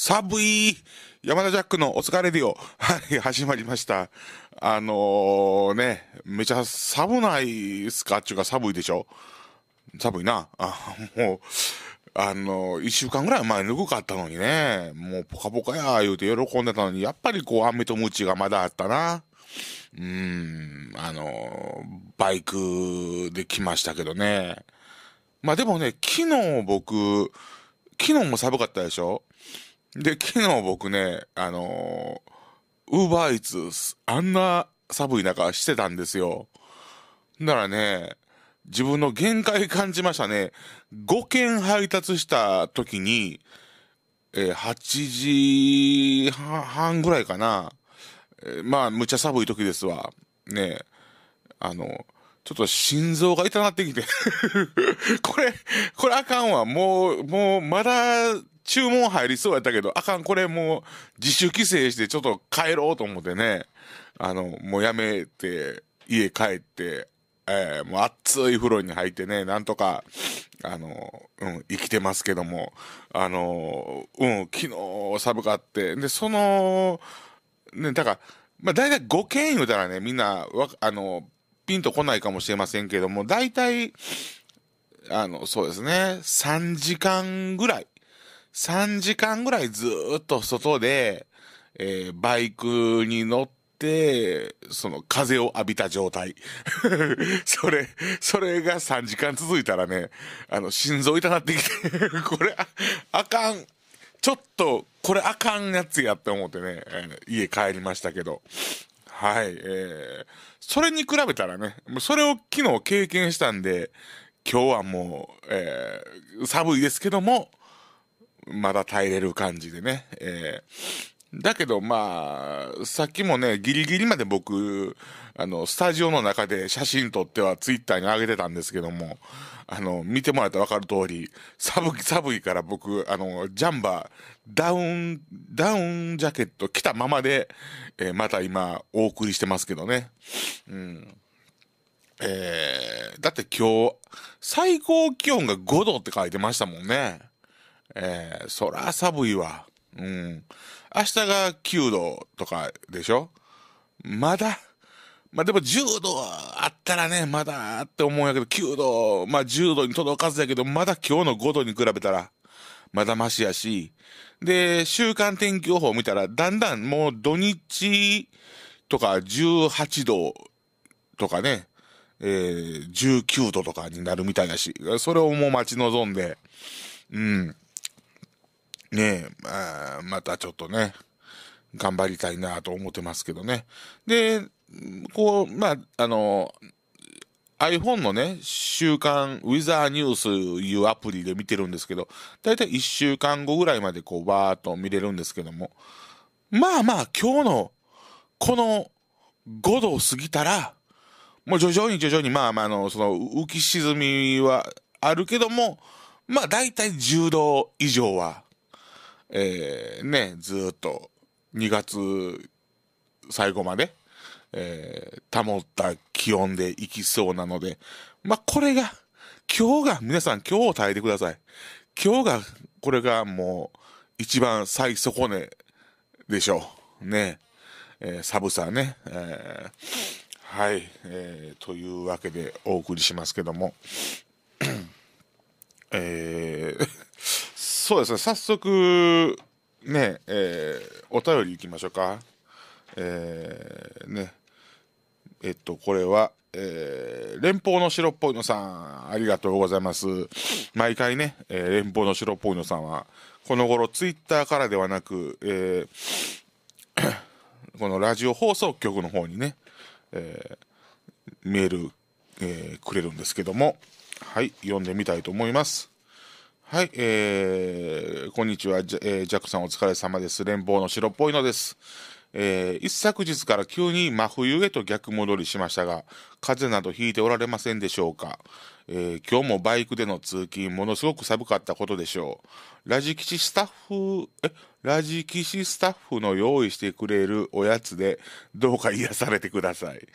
寒い山田ジャックのお疲れディオ。はい、始まりました。あのー、ね、めちゃ寒ないっすかっちゅうか寒いでしょ寒いな。あ、もう、あのー、一週間ぐらい前ぬくかったのにね、もうポカポカや言うて喜んでたのに、やっぱりこう、雨とムチがまだあったな。うん、あのー、バイクで来ましたけどね。まあでもね、昨日僕、昨日も寒かったでしょで、昨日僕ね、あのウーバーイーツ、あんな寒い中してたんですよ。だからね、自分の限界感じましたね。5件配達した時に、えー、8時半ぐらいかな。えー、まあ、むちゃ寒い時ですわ。ねあの、ちょっと心臓が痛なってきて これ、これあかんわ。もう、もう、まだ注文入りそうやったけど、あかん、これもう自主規制してちょっと帰ろうと思ってね、あの、もうやめて、家帰って、えー、もう熱い風呂に入ってね、なんとか、あの、うん、生きてますけども、あの、うん、昨日寒かって、で、その、ね、だから、まあ、大体5軒言うたらね、みんな、わ、あの、ピンとこないかもしれませんけども、大体、あの、そうですね、3時間ぐらい。3時間ぐらいずっと外で、えー、バイクに乗って、で、その風を浴びた状態。それ、それが3時間続いたらね、あの、心臓痛なってきて これあ、あかん。ちょっと、これあかんやつやって思ってね、えー、家帰りましたけど。はい、えー、それに比べたらね、それを昨日経験したんで、今日はもう、えー、寒いですけども、まだ耐えれる感じでね。えー、だけど、まあ、さっきもね、ギリギリまで僕、あの、スタジオの中で写真撮ってはツイッターに上げてたんですけども、あの、見てもらったらわかる通り、寒い、寒いから僕、あの、ジャンバー、ダウン、ダウンジャケット着たままで、えー、また今、お送りしてますけどね。うん。えー、だって今日、最高気温が5度って書いてましたもんね。えー、そら寒いわ。うん。明日が9度とかでしょまだ、まあ、でも10度あったらね、まだって思うんやけど、9度、まあ、10度に届かずやけど、まだ今日の5度に比べたら、まだましやし、で、週間天気予報見たら、だんだんもう土日とか18度とかね、えー、19度とかになるみたいだし、それをもう待ち望んで、うん。ねえ、またちょっとね、頑張りたいなと思ってますけどね。で、こう、まあ、あの、iPhone のね、週間、ウィザーニュースいうアプリで見てるんですけど、だいたい1週間後ぐらいまでこう、バーっと見れるんですけども、まあまあ、今日の、この5度を過ぎたら、もう徐々に徐々に、まあまあ、あの、その、浮き沈みはあるけども、まあ、だいたい10度以上は、えー、ね、ずっと2月最後まで、えー、保った気温でいきそうなので、まあ、これが、今日が、皆さん今日を耐えてください。今日が、これがもう、一番最底値でしょう。ね。えー、寒さね。えー、はい、えー。というわけでお送りしますけども。えーそうですね、早速、ね、えー、お便りいきましょうか。えー、ね、えっと、これは、えー、連邦の白っぽいのさん、ありがとうございます。毎回ね、えー、連邦の白っぽいのさんは、この頃ツイッターからではなく、えー、このラジオ放送局の方にね、えー、メール、えー、くれるんですけども、はい、読んでみたいと思います。はい、えー、こんにちは、えー、ジャックさんお疲れ様です。連邦の白っぽいのです。えー、一昨日から急に真冬へと逆戻りしましたが、風邪などひいておられませんでしょうか、えー、今日もバイクでの通勤、ものすごく寒かったことでしょう。ラジキシスタッフ、え、ラジキシスタッフの用意してくれるおやつで、どうか癒されてください。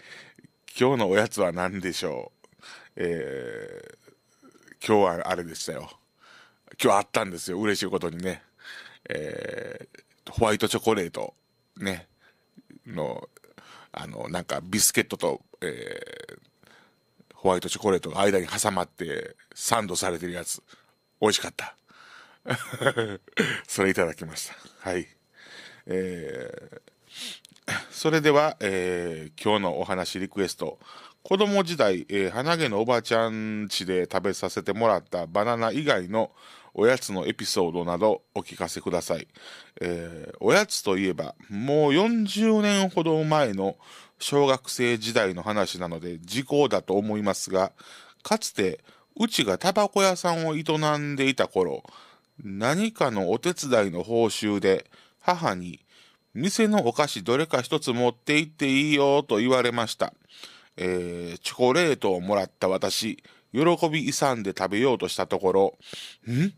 今日のおやつは何でしょうえー、今日はあれでしたよ。今日あったんですよ。嬉しいことにね。えー、ホワイトチョコレート、ね、の、あの、なんかビスケットと、えー、ホワイトチョコレートが間に挟まってサンドされてるやつ。美味しかった。それいただきました。はい。えー、それでは、えー、今日のお話リクエスト。子供時代、えー、花毛のおばちゃん家で食べさせてもらったバナナ以外のおやつのエピソードなどお聞かせください。えー、おやつといえば、もう40年ほど前の小学生時代の話なので時効だと思いますが、かつて、うちがタバコ屋さんを営んでいた頃、何かのお手伝いの報酬で、母に、店のお菓子どれか一つ持って行っていいよと言われました。えー、チョコレートをもらった私、喜び勇んで食べようとしたところ、ん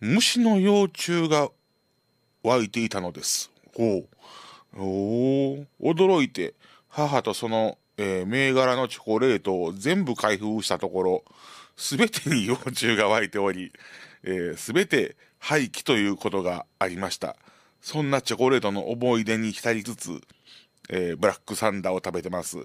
虫の幼虫が湧いていたのです。ほう。お驚いて、母とその、えー、銘柄のチョコレートを全部開封したところ、すべてに幼虫が湧いており、す、えー、べ、て廃棄ということがありました。そんなチョコレートの思い出に浸りつつ、えー、ブラックサンダーを食べてます。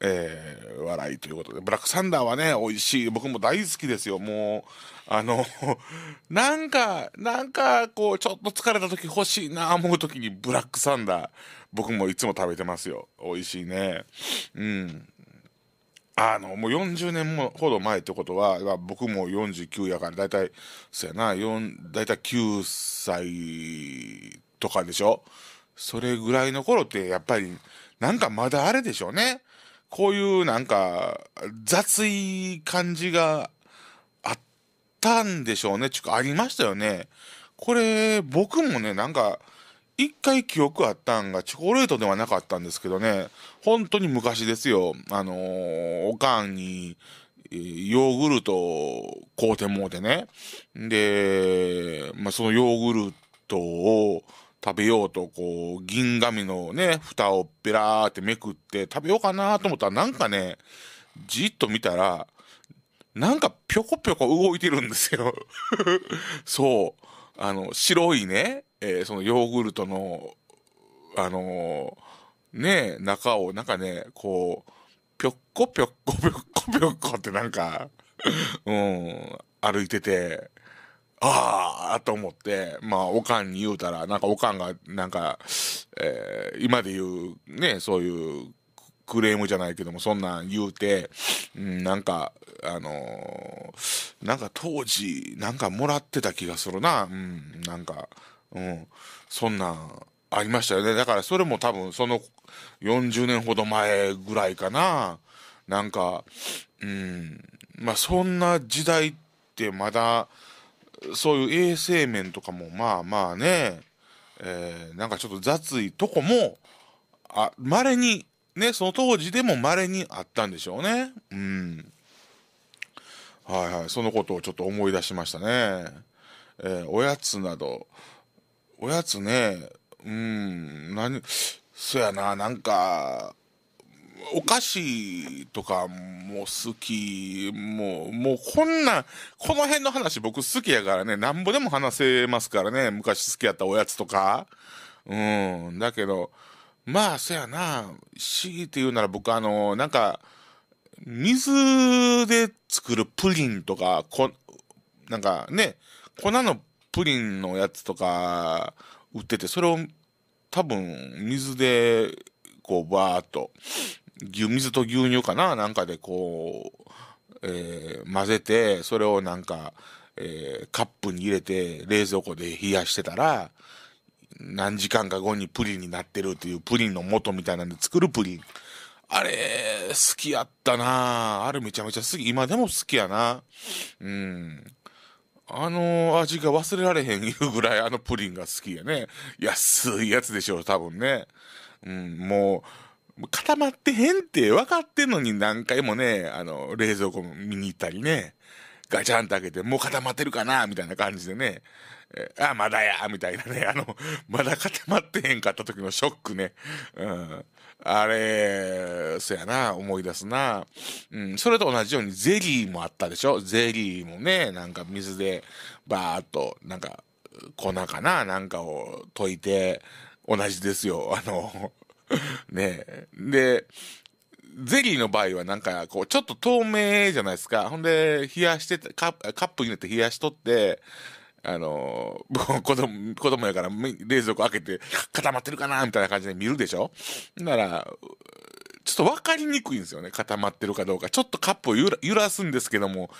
えー、笑いということで、ブラックサンダーはね、美味しい、僕も大好きですよ、もう、あの、なんか、なんか、こう、ちょっと疲れた時欲しいな、思う時にブラックサンダー、僕もいつも食べてますよ。美味しいね。うん。あの、もう40年もほど前ってことは、僕も49やから、だいたい、そうやな、だいたい9歳とかでしょそれぐらいの頃って、やっぱり、なんかまだあれでしょうね。こういうなんか、雑い感じがあったんでしょうね。ちょっとありましたよね。これ、僕もね、なんか、一回記憶あったんが、チョコレートではなかったんですけどね、本当に昔ですよ。あのー、おかんに、ヨーグルトを買うてもうてね。で、まあ、そのヨーグルトを、食べようと、こう、銀紙のね、蓋をペラーってめくって食べようかなと思ったら、なんかね、じっと見たら、なんかぴょこぴょこ動いてるんですよ そう。あの、白いね、えー、そのヨーグルトの、あのー、ね、中を、なんかね、こう、ぴょっこぴょっこぴょっこぴょっこってなんかうん、歩いてて、ああと思って、まあ、おかんに言うたら、なんかおかんが、なんか、えー、今で言う、ね、そういうクレームじゃないけども、そんなん言うて、うん、なんか、あのー、なんか当時、なんかもらってた気がするな、うん、なんか、うん、そんなん、ありましたよね。だからそれも多分その40年ほど前ぐらいかな。なんか、うん、まあそんな時代ってまだ、そういう衛生面とかもまあまあね、えー、なんかちょっと雑いとこもまれにねその当時でもまれにあったんでしょうねうんはいはいそのことをちょっと思い出しましたね、えー、おやつなどおやつねうん何そやななんかお菓子とかも好き、もう、もうこんな、この辺の話僕好きやからね、なんぼでも話せますからね、昔好きやったおやつとか。うん、だけど、まあ、そやな、強いて言うなら僕あの、なんか、水で作るプリンとか、こ、なんかね、粉のプリンのやつとか売ってて、それを多分水で、こう、バーっと牛水と牛乳かななんかでこう、えー、混ぜて、それをなんか、えー、カップに入れて冷蔵庫で冷やしてたら、何時間か後にプリンになってるっていうプリンの元みたいなんで作るプリン。あれ、好きやったなあれめちゃめちゃ好き。今でも好きやなうん。あの味が忘れられへん いうぐらいあのプリンが好きやね。安いやつでしょう、多分ね。うん、もう、固まってへんって分かってんのに何回もね、あの、冷蔵庫見に行ったりね、ガチャンと開けて、もう固まってるかなみたいな感じでね、えー、あ、まだやみたいなね、あの、まだ固まってへんかった時のショックね。うん。あれ、そやな、思い出すな。うん、それと同じようにゼリーもあったでしょゼリーもね、なんか水で、バーっと、なんか、粉かななんかを溶いて、同じですよ。あの、ねえ。で、ゼリーの場合はなんか、こう、ちょっと透明じゃないですか。ほんで、冷やしてカ、カップに入れて冷やしとって、あの、僕、子供、子供やから、冷蔵庫開けて、固まってるかなみたいな感じで見るでしょなら、ちょっと分かりにくいんですよね。固まってるかどうか。ちょっとカップを揺ら揺らすんですけども、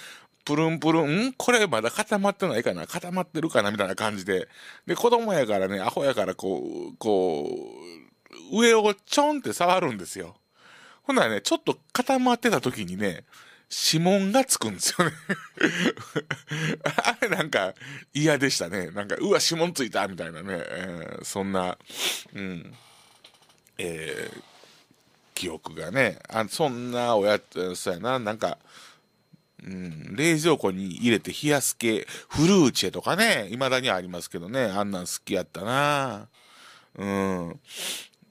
プルンプルン、んこれまだ固まってないかな固まってるかなみたいな感じで。で、子供やからね、アホやからこう、こう、上をちょんって触るんですよ。ほんならね、ちょっと固まってた時にね、指紋がつくんですよね あれなんか嫌でしたね。なんか、うわ、指紋ついたみたいなね、えー、そんな、うん、えー、記憶がね、あそんなおやつ、そうやな、なんか、うん、冷蔵庫に入れて冷やす系、フルーチェとかね、未だにありますけどね、あんなん好きやったな。うん。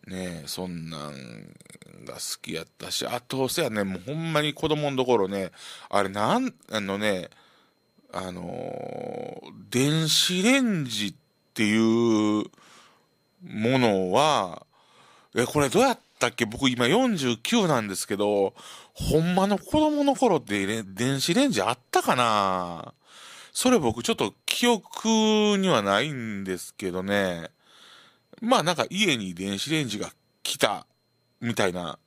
ねそんなんが好きやったし、あと、せやね、もうほんまに子供のところね、あれなん、あのね、あのー、電子レンジっていうものは、え、これどうやったっけ僕今49なんですけど、ほんまの子供の頃って、ね、電子レンジあったかなそれ僕ちょっと記憶にはないんですけどね。まあなんか家に電子レンジが来たみたいな、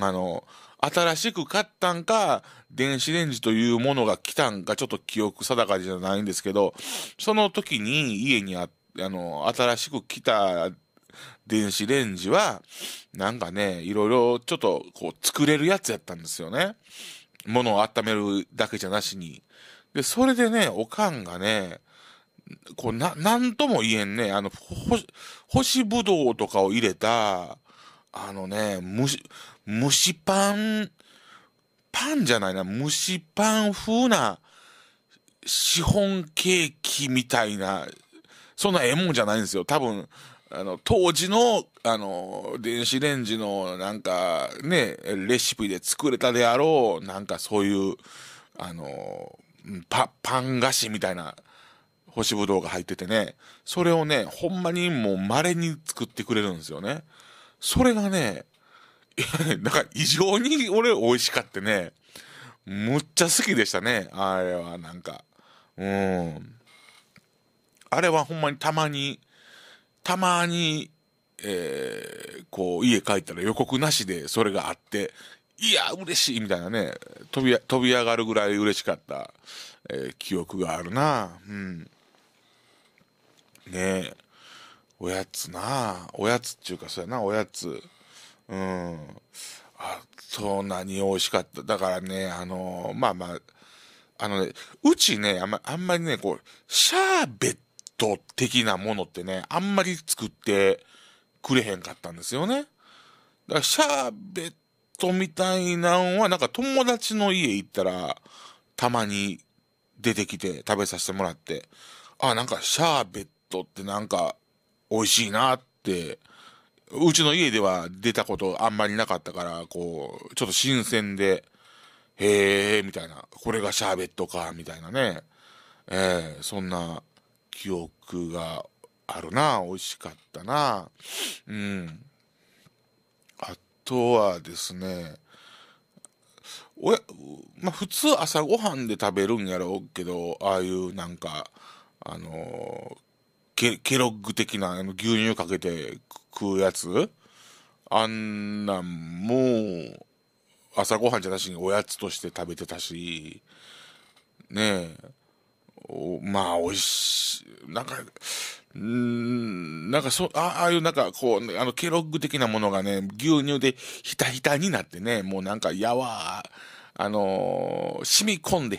あの、新しく買ったんか、電子レンジというものが来たんか、ちょっと記憶定かじゃないんですけど、その時に家にあ、あの、新しく来た電子レンジは、なんかね、いろいろちょっとこう作れるやつやったんですよね。物を温めるだけじゃなしに。で、それでね、おかんがね、こうな、なんとも言えんね、あの、ほ、干しぶどうとかを入れた、あのね、蒸し、蒸しパン、パンじゃないな、蒸しパン風な、シフォンケーキみたいな、そんなええもんじゃないんですよ。多分、あの、当時の、あの、電子レンジの、なんか、ね、レシピで作れたであろう、なんかそういう、あの、パ、パン菓子みたいな、干しぶどうが入っててね、それをね、ほんまにもう稀に作ってくれるんですよね。それがね、なんか異常に俺美味しかってね、むっちゃ好きでしたね。あれはなんか。うん。あれはほんまにたまに、たまに、えー、こう家帰ったら予告なしでそれがあって、いや、嬉しいみたいなね、飛び、飛び上がるぐらい嬉しかった、えー、記憶があるな。うん。ねえおやつなおやつっていうかそうやなおやつうんあそんなに美味しかっただからねあのー、まあまああのねうちねあん,、まあんまりねこうシャーベット的なものってねあんまり作ってくれへんかったんですよねだからシャーベットみたいなんはなんか友達の家行ったらたまに出てきて食べさせてもらってあなんかシャーベットってなんか美味しいなって、うちの家では出たことあんまりなかったから、こう、ちょっと新鮮で、へえ、みたいな、これがシャーベットか、みたいなね、えー、そんな記憶があるな、美味しかったな、うん。あとはですね、おや、まあ、普通朝ごはんで食べるんやろうけど、ああいうなんか、あのケケロッグ的なあの牛乳かけて食うやつあんなんもう朝ごはんじゃなしにおやつとして食べてたしねえおまあおいしいなんかんなんかそあああいうなんかこうあのケロッグ的なものがね牛乳でひたひたになってねもうなんかやわーあのー、染み込んで、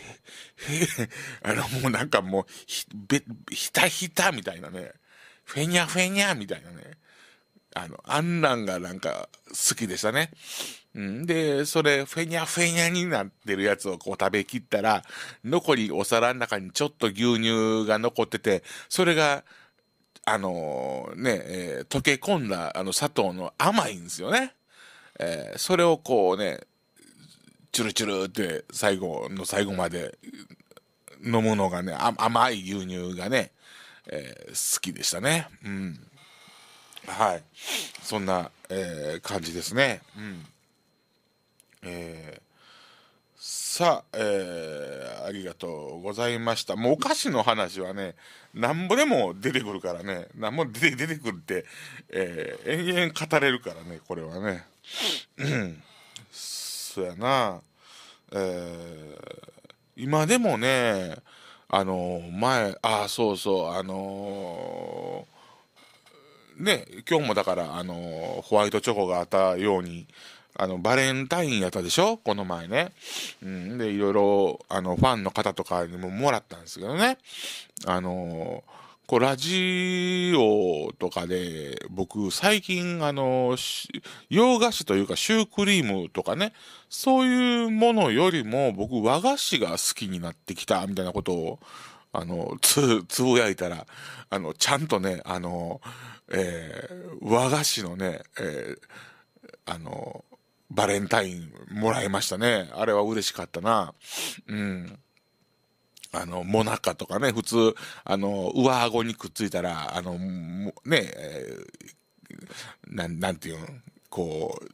あの、もうなんかもうひ、ひたひたみたいなね、フェニャフェニャみたいなね、あの、あんなんがなんか好きでしたね。んで、それ、フェニャフェニャになってるやつをこう食べきったら、残りお皿の中にちょっと牛乳が残ってて、それが、あのー、ね、えー、溶け込んだあの砂糖の甘いんですよね。えー、それをこうね、チュルチュルって最後の最後まで飲むのがね、甘い牛乳がね、えー、好きでしたね。うん。はい。そんな、えー、感じですね。うん。えー、さあ、えありがとうございました。もうお菓子の話はね、なんぼでも出てくるからね、なんぼ出てくるって、え延々語れるからね、これはね。うんそうやな、えー、今でもねあの前ああそうそうあのー、ね今日もだからあのホワイトチョコがあったようにあのバレンタインやったでしょこの前ね、うん、でいろいろあのファンの方とかにももらったんですけどねあのーこう、ラジオとかで、僕、最近、あの、洋菓子というか、シュークリームとかね、そういうものよりも、僕、和菓子が好きになってきた、みたいなことを、あの、つ、つぶやいたら、あの、ちゃんとね、あの、えー、和菓子のね、えー、あの、バレンタインもらいましたね。あれは嬉しかったな。うん。あの、モナカとかね、普通、あの、上顎にくっついたら、あの、ね、えー、なん、なんていうのこう、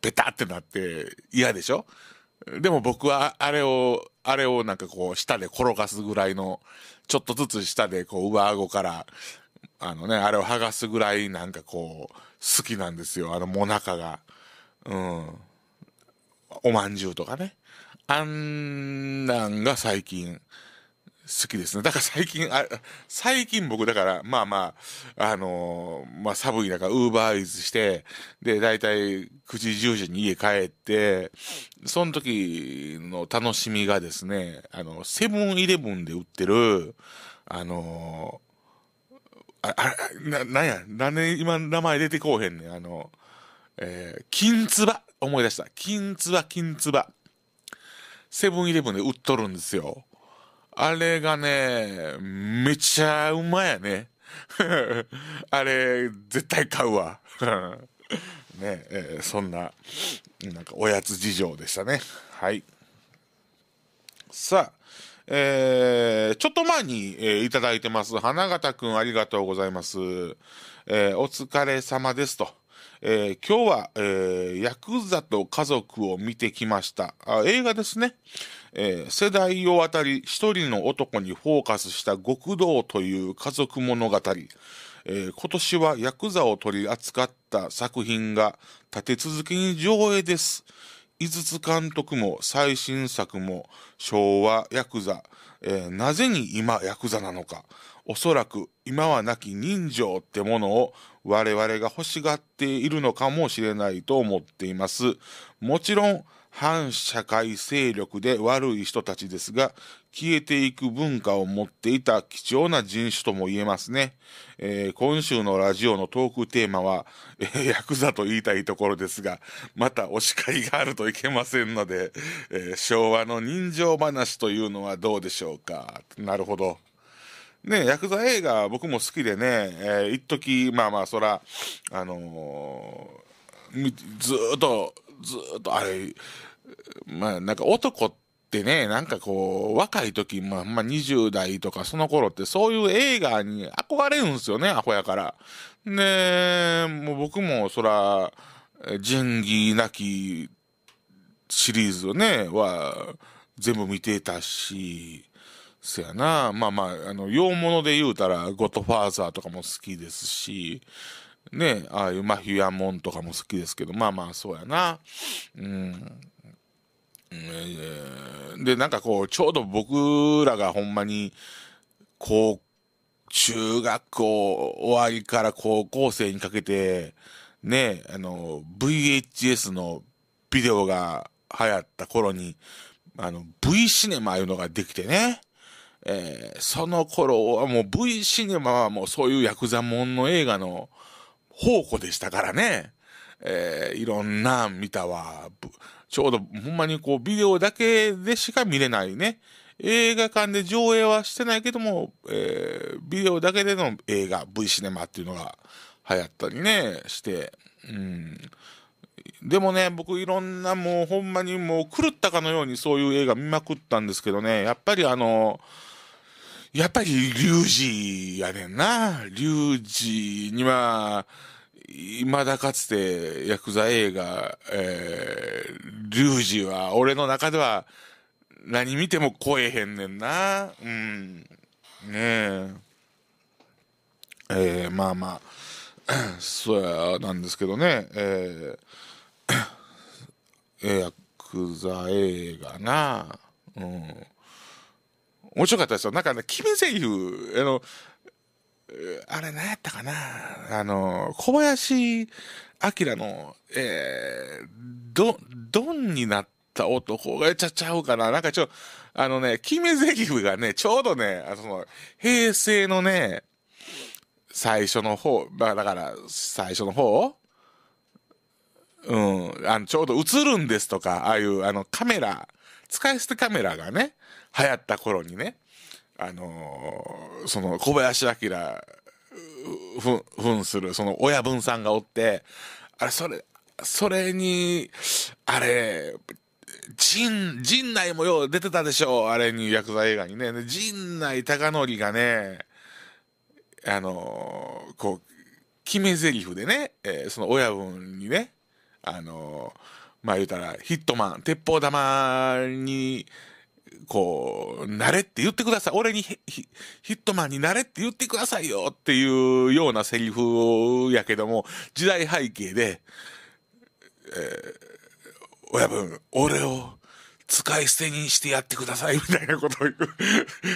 ペタってなって嫌でしょでも僕はあれを、あれをなんかこう、舌で転がすぐらいの、ちょっとずつ舌でこう、上顎から、あのね、あれを剥がすぐらいなんかこう、好きなんですよ、あの、もなかが。うん。おまんじゅうとかね。あんなんが最近好きですね。だから最近、あ最近僕だから、まあまあ、あのー、まあ寒い中、ウーバーイズして、で、だいたい9時10時に家帰って、その時の楽しみがですね、あの、セブンイレブンで売ってる、あのー、あ、あな、なんや、なんで今名前出てこうへんねん、あの、えー、金唾思い出した。金唾金唾セブンイレブンで売っとるんですよ。あれがね、めちゃうまやね。あれ、絶対買うわ。ねえー、そんな、なんかおやつ事情でしたね。はい。さあ、えー、ちょっと前に、えー、いただいてます。花形くんありがとうございます。えー、お疲れ様ですと。えー、今日は、えー、ヤクザと家族を見てきました。あ映画ですね、えー、世代を渡り、一人の男にフォーカスした極道という家族物語。えー、今年はヤクザを取り扱った作品が立て続けに上映です。井筒監督も最新作も昭和ヤクザ、えー、なぜに今ヤクザなのか、おそらく今はなき人情ってものを我々が欲しがっているのかもしれないと思っています。もちろん、反社会勢力で悪い人たちですが、消えていく文化を持っていた貴重な人種とも言えますね。えー、今週のラジオのトークテーマは、えー、ヤクザと言いたいところですが、またお叱りがあるといけませんので、えー、昭和の人情話というのはどうでしょうか。なるほど。ね、ヤクザ映画僕も好きでね、えー、一時まあまあそら、あのー、ずっと、ずっとあれ、まあなんか男って、ね、なんかこう、若い時、まあ、まあ、20代とかその頃ってそういう映画に憧れるんですよね、アホやから。で、もう僕もそら、仁義なきシリーズをね、は全部見てたし、そやな。まあまあ、あの、洋物で言うたら、ゴッドファーザーとかも好きですし、ね、ああいうマフィアモンとかも好きですけど、まあまあ、そうやな。うん。で、なんかこう、ちょうど僕らがほんまに、こう、中学校終わりから高校生にかけて、ね、あの、VHS のビデオが流行った頃に、あの、V シネマいうのができてね。えー、その頃はもう V シネマはもうそういうヤクザモンの映画の宝庫でしたからね。えー、いろんな見たわ。ちょうどほんまにこうビデオだけでしか見れないね。映画館で上映はしてないけども、えー、ビデオだけでの映画、V シネマっていうのが流行ったりね、して。うん。でもね、僕いろんなもうほんまにもう狂ったかのようにそういう映画見まくったんですけどね、やっぱりあのーやっぱりリュウジやねんな。リュウジには、未だかつてヤクザ映画、えー、リュウジは俺の中では何見ても超えへんねんな。うん。ねえ。えー、まあまあ、そうや、なんですけどね。えー、ヤクザ映画な。うん。面白かったですよ。なんかね、決め台詞、あの、あれ何やったかなあの、小林明の、えー、ど、どんになった男がちゃちゃうかななんかちょ、あのね、決め台詞がね、ちょうどね、あの、平成のね、最初の方、まあだから、最初の方うん、あの、ちょうど映るんですとか、ああいう、あの、カメラ、使い捨てカメラがね、流行った頃にね、あのー、その小林明ふふんするその親分さんがおってあれそれそれにあれ陣陣内もよう出てたでしょうあれに薬剤映画にね陣内孝則がねあのー、こう決め台詞でね、えー、その親分にねあのー、まあ言うたらヒットマン鉄砲玉にこう、なれって言ってください。俺にヒットマンになれって言ってくださいよっていうようなセリフやけども、時代背景で、えー、親分、俺を使い捨てにしてやってくださいみたいなことを言う。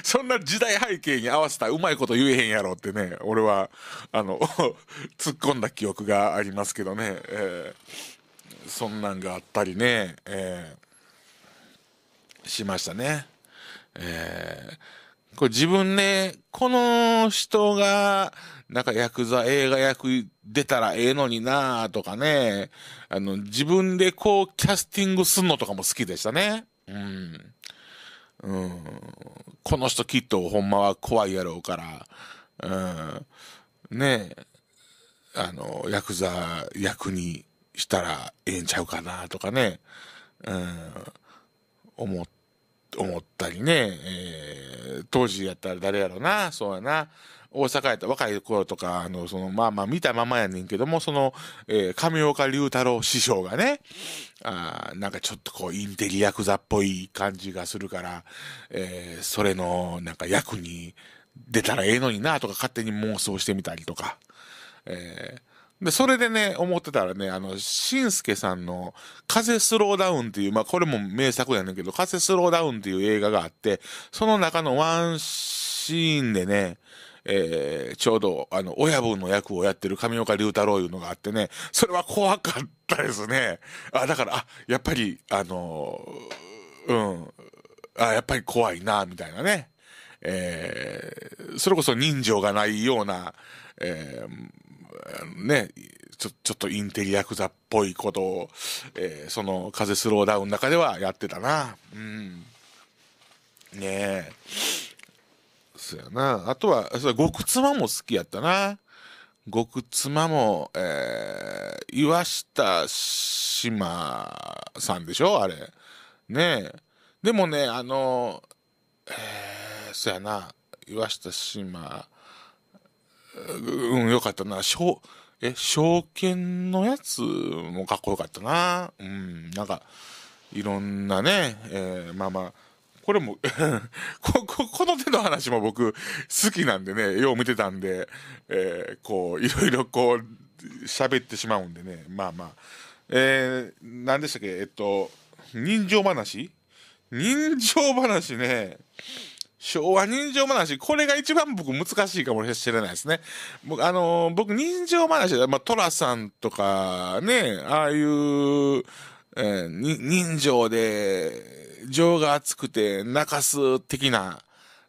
そんな時代背景に合わせたうまいこと言えへんやろってね、俺は、あの、突っ込んだ記憶がありますけどね、えー、そんなんがあったりね、えーしましたね。えー、これ自分ね、この人が、なんかヤクザ映画役出たらええのになとかね、あの、自分でこうキャスティングすんのとかも好きでしたね。うん。うん。この人きっとほんまは怖いやろうから、うん。ねえ、あの、ヤクザ役にしたらええんちゃうかなとかね、うん、思って。思ったりね、えー、当時やったら誰やろな、そうやな。大阪やった若い頃とか、あの、その、まあまあ見たままやねんけども、その、えー、上岡龍太郎師匠がね、あなんかちょっとこう、インテリ役クザっぽい感じがするから、えー、それの、なんか役に出たらええのにな、とか勝手に妄想してみたりとか、えー、で、それでね、思ってたらね、あの、しんすけさんの、風スローダウンっていう、まあ、これも名作やねんけど、風スローダウンっていう映画があって、その中のワンシーンでね、えー、ちょうど、あの、親分の役をやってる上岡龍太郎いうのがあってね、それは怖かったですね。あ、だから、あ、やっぱり、あのうん、あ、やっぱり怖いな、みたいなね。えー、それこそ人情がないような、えー、ね、ちょ、ちょっとインテリアクザっぽいことを、えー、その風スローダウンの中ではやってたな。うん。ねえ。そやな。あとは、それ極妻も好きやったな。極妻も、えー、岩下志麻さんでしょあれ。ねえ。でもね、あの、えー、そやな。岩下志麻。うん、よかったな。しょえ、証券のやつもかっこよかったな。うん、なんか、いろんなね、えー、まあまあ、これも こ、こ、の手の話も僕、好きなんでね、よう見てたんで、えー、こう、いろいろこう、喋ってしまうんでね、まあまあ。えー、何でしたっけ、えっと、人情話人情話ね。昭和人情話、これが一番僕難しいかもしれないですね。僕、あのー、僕人情話、まあ、トラさんとかね、ああいう、えー、人情で情が熱くて泣かす的な、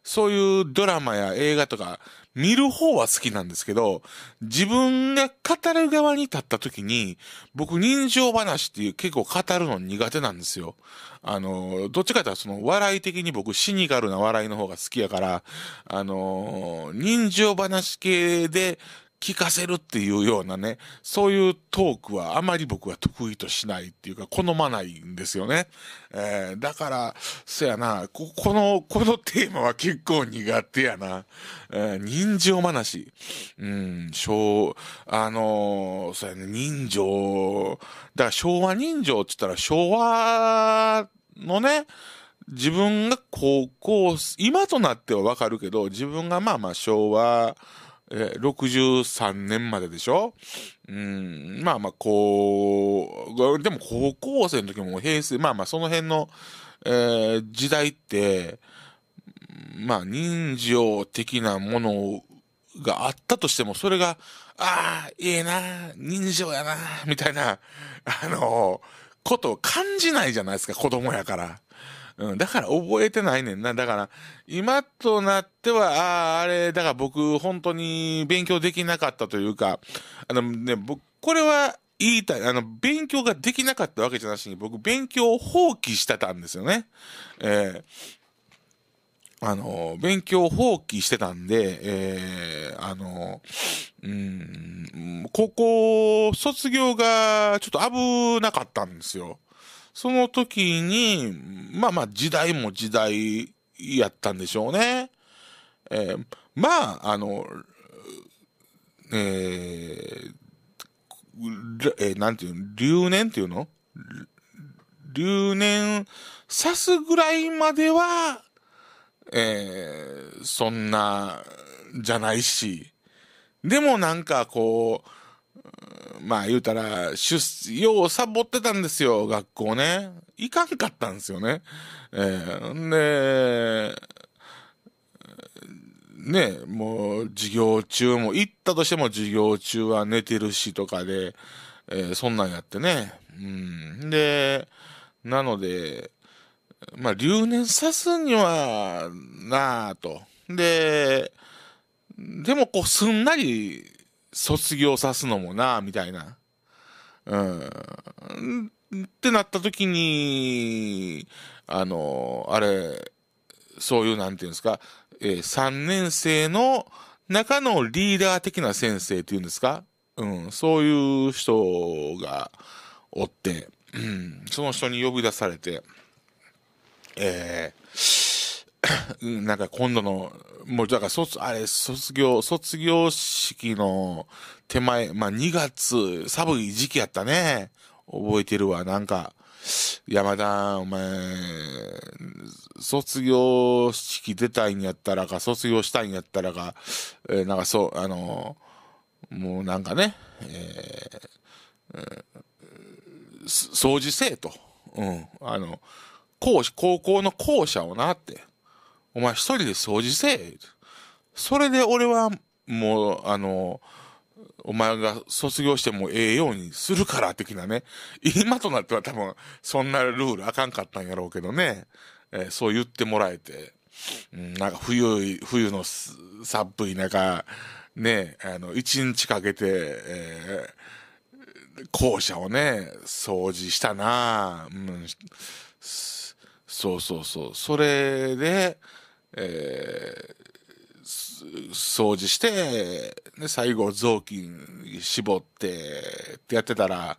そういうドラマや映画とか、見る方は好きなんですけど、自分が語る側に立った時に、僕人情話っていう結構語るの苦手なんですよ。あの、どっちかというとその笑い的に僕シニカルな笑いの方が好きやから、あの、人情話系で聞かせるっていうようなね、そういうトークはあまり僕は得意としないっていうか、好まないんですよね。えー、だから、そやな、こ、この、このテーマは結構苦手やな。えー、人情話。うん、昭、あのー、そやね、人情、だから昭和人情って言ったら昭和のね、自分が高校、今となってはわかるけど、自分がまあまあ昭和、え63年まででしょうん、まあまあ、こう、でも高校生の時も平成、まあまあ、その辺の、えー、時代って、まあ、人情的なものがあったとしても、それが、ああ、ええな、人情やな、みたいな、あのー、ことを感じないじゃないですか、子供やから。うん、だから覚えてないねんな。だから、今となっては、ああ、あれ、だから僕、本当に勉強できなかったというか、あのね、僕、これは言いたい、あの、勉強ができなかったわけじゃなしに、僕、勉強を放棄してたんですよね。えー、あの、勉強を放棄してたんで、えー、あの、うん、高校卒業がちょっと危なかったんですよ。その時に、まあまあ時代も時代やったんでしょうね。えー、まあ、あの、えー、えー、なんていうの留年っていうの留年さすぐらいまでは、えー、そんな、じゃないし。でもなんかこう、まあ言うたら、出、ようサボってたんですよ、学校ね。行かんかったんですよね。えー、んで、ね、もう授業中も、行ったとしても授業中は寝てるしとかで、えー、そんなんやってね。うん。で、なので、まあ留年さすには、なあと。で、でもこうすんなり卒業さすのもな、みたいな。うん。ってなった時に、あの、あれ、そういう、なんていうんですか、えー、3年生の中のリーダー的な先生っていうんですか、うん、そういう人がおって、うん、その人に呼び出されて、えー、なんか今度の、もうだから卒、あれ、卒業、卒業式の手前、まあ2月、寒い時期やったね。覚えてるわ、なんか。山田、お前、卒業式出たいんやったらか、卒業したいんやったらか、えー、なんかそう、あのー、もうなんかね、えー、掃除せえと。うん。あの、校、高校の校舎をなって。お前一人で掃除せえ。それで俺は、もう、あの、お前が卒業してもええようにするから的なね。今となっては多分、そんなルールあかんかったんやろうけどね。えー、そう言ってもらえて。うん、なんか冬、冬の寒い中、ね、あの、一日かけて、えー、校舎をね、掃除したな、うん、そうそうそう。それで、えー、掃除して、ね、最後雑巾絞ってってやってたら、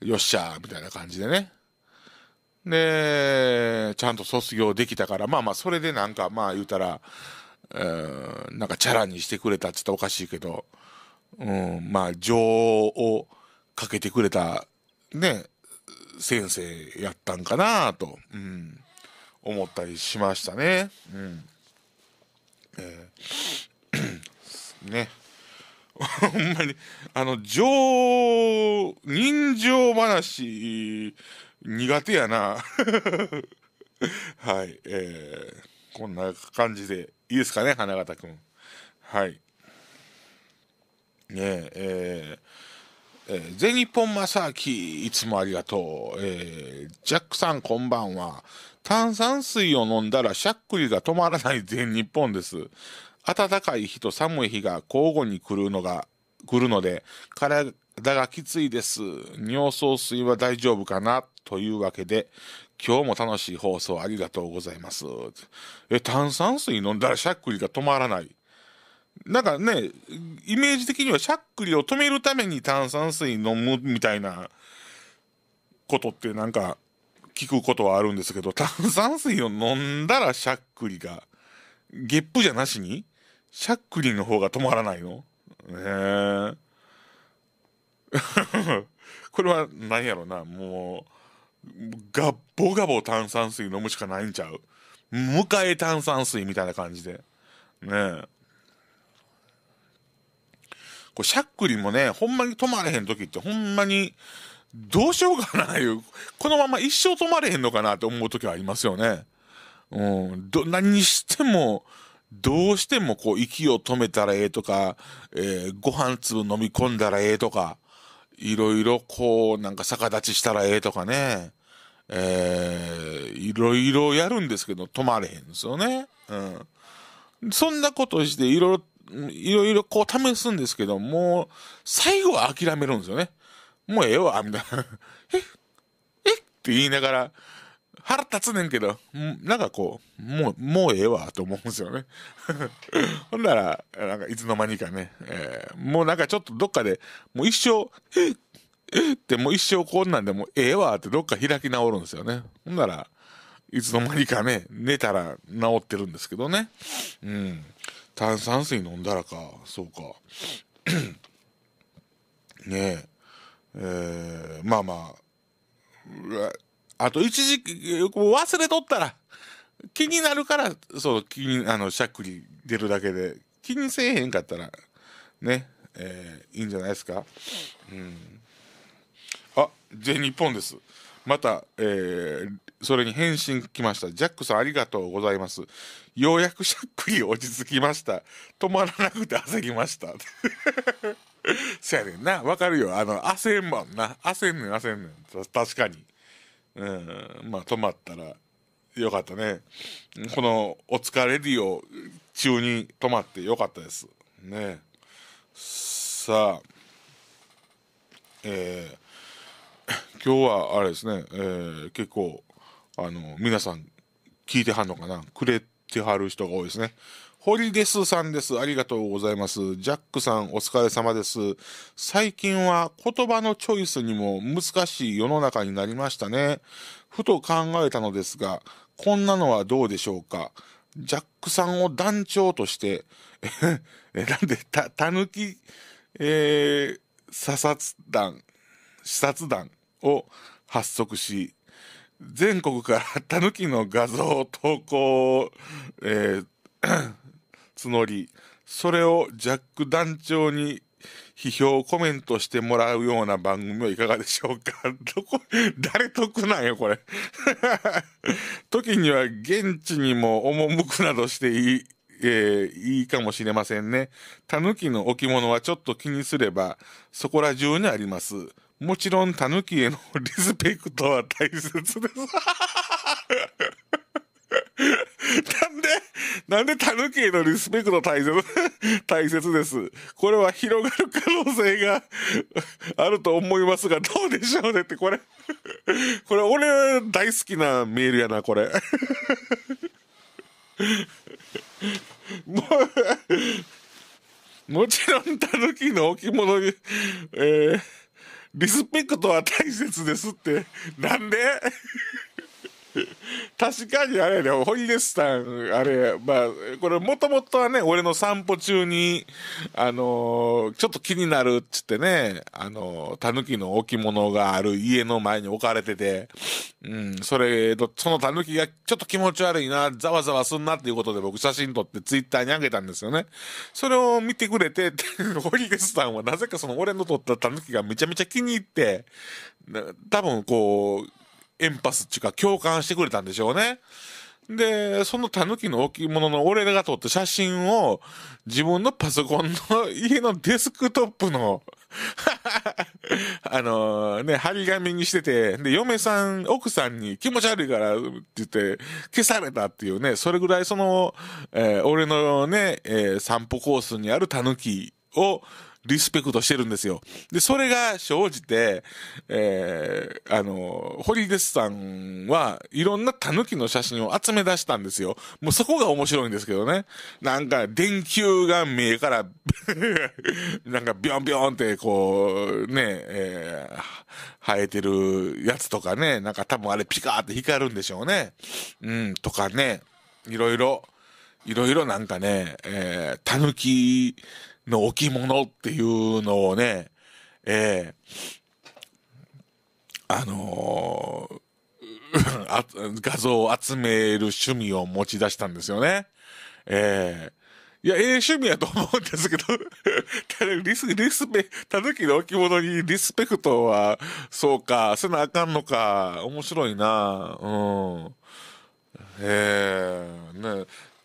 よっしゃーみたいな感じでね。で、ちゃんと卒業できたから、まあまあ、それでなんか、まあ言うたら、えー、なんかチャラにしてくれたって言ったらおかしいけど、うん、まあ、情をかけてくれた、ね、先生やったんかなと。うん。思ったりしましたね。うん。えー、ね。ほんまに、あの、情、人情話、苦手やな。はい、えー、こんな感じで、いいですかね、花形くん。はい。ねえ、えー、えー、全日本正明、いつもありがとう。えー、ジャックさん、こんばんは。炭酸水を飲んだらしゃっくりが止まらない全日本です。暖かい日と寒い日が交互に来るのが、来るので、体がきついです。尿素水は大丈夫かなというわけで、今日も楽しい放送ありがとうございます。え、炭酸水飲んだらしゃっくりが止まらない。なんかね、イメージ的にはしゃっくりを止めるために炭酸水飲むみたいなことってなんか聞くことはあるんですけど、炭酸水を飲んだらしゃっくりが、ゲップじゃなしに、しゃっくりの方が止まらないのねえ。これは何やろな、もう、ガッボガボ炭酸水飲むしかないんちゃう迎え炭酸水みたいな感じで。ねえ。これしゃっくりもね、ほんまに止まれへん時って、ほんまに、どうしようかないう、このまま一生止まれへんのかなと思う時はありますよね。うん、ど、何にしても、どうしてもこう、息を止めたらええとか、えー、ご飯粒飲み込んだらええとか、いろいろこう、なんか逆立ちしたらええとかね、えー、いろいろやるんですけど、止まれへんですよね。うん。そんなことして、いろいろ、いろいろこう試すんですけど、もう、最後は諦めるんですよね。もうええわ、みたいな。ええって言いながら、腹立つねんけど、なんかこう、もう、もうええわ、と思うんですよね。ほんなら、なんかいつの間にかね、えー、もうなんかちょっとどっかで、もう一生、ええってもう一生こんなんでもええわってどっか開き直るんですよね。ほんなら、いつの間にかね、寝たら治ってるんですけどね。うん。炭酸水飲んだらか、そうか。ねえ。えー、まあまあ、あと一時期、忘れとったら、気になるから、そう、気に、あの、しゃっくり出るだけで、気にせえへんかったら、ね、えー、いいんじゃないですか。うん。あ、全日本です。また、えー、それに返信来ました。ジャックさんありがとうございます。ようやくしゃっくり落ち着きました。止まらなくて焦りました。そ やねんな。わかるよ。あの、焦んもんな。焦んねん、焦んねん。確かに。うん。まあ、止まったら、よかったね。この、お疲れディオ中に止まってよかったです。ねさあ、えー、今日はあれですね、えー、結構、あの、皆さん聞いてはんのかなくれてはる人が多いですね。ホリデスさんです。ありがとうございます。ジャックさん、お疲れ様です。最近は言葉のチョイスにも難しい世の中になりましたね。ふと考えたのですが、こんなのはどうでしょうか。ジャックさんを団長として、え、なんで、た、たぬき、えー、査察団、視察団を発足し、全国からタヌキの画像を投稿、えー、募り、それをジャック団長に批評コメントしてもらうような番組はいかがでしょうか どこ、誰得なんよ、これ 時には現地にも赴くなどしていい、えー、いいかもしれませんね。タヌキの置物はちょっと気にすれば、そこら中にあります。もちろんタヌキへのリスペクトは大切です なんで、なんでタヌキへのリスペクト大切、大切です。これは広がる可能性があると思いますが、どうでしょうねって、これ、これ俺大好きなメールやな、これ。ももちろんタヌキの置物に、えーリスペクトは大切ですって。なんで 確かにあれやで、ホリデスさん、あれ、まあ、これもともとはね、俺の散歩中に、あのー、ちょっと気になるっつってね、あのー、キの置物がある家の前に置かれてて、うん、それ、そのタヌキがちょっと気持ち悪いな、ざわざわすんなっていうことで僕写真撮ってツイッターにあげたんですよね。それを見てくれて、ホリデスさんはなぜかその俺の撮ったタヌキがめちゃめちゃ気に入って、多分こう、エンパスっていうか共感してくれたんでしょうね。で、その狸の置物の俺らが撮った写真を自分のパソコンの家のデスクトップの あのね、張り紙にしてて、で、嫁さん、奥さんに気持ち悪いからって言って消されたっていうね、それぐらいその、えー、俺のね、えー、散歩コースにある狸を、リスペクトしてるんですよ。で、それが生じて、えー、あの、ホリデスさんはいろんな狸の写真を集め出したんですよ。もうそこが面白いんですけどね。なんか、電球がえから なんかビョンビョンってこう、ね、えー、生えてるやつとかね、なんか多分あれピカーって光るんでしょうね。うん、とかね、いろいろ。いろいろなんかね、えー、狸の置物っていうのをね、えー、あのー、画像を集める趣味を持ち出したんですよね。えーいや、ええ趣味やと思うんですけど リス、リスペ、たぬきの置物にリスペクトは、そうか、せなあかんのか、面白いな、うん。ええー、ね、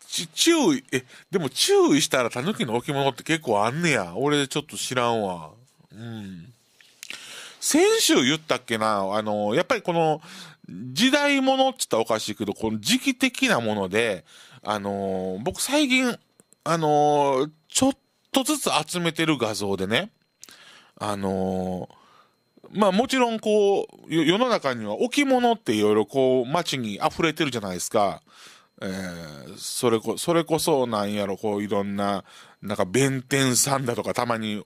ち、注意、え、でも注意したら狸の置物って結構あんねや。俺ちょっと知らんわ。うん。先週言ったっけな、あの、やっぱりこの、時代物って言ったらおかしいけど、この時期的なもので、あの、僕最近、あの、ちょっとずつ集めてる画像でね、あの、まあもちろんこう、世の中には置物っていろいろこう街に溢れてるじゃないですか。えー、それこ、それこそなんやろ、こういろんな、なんか弁天さんだとかたまに、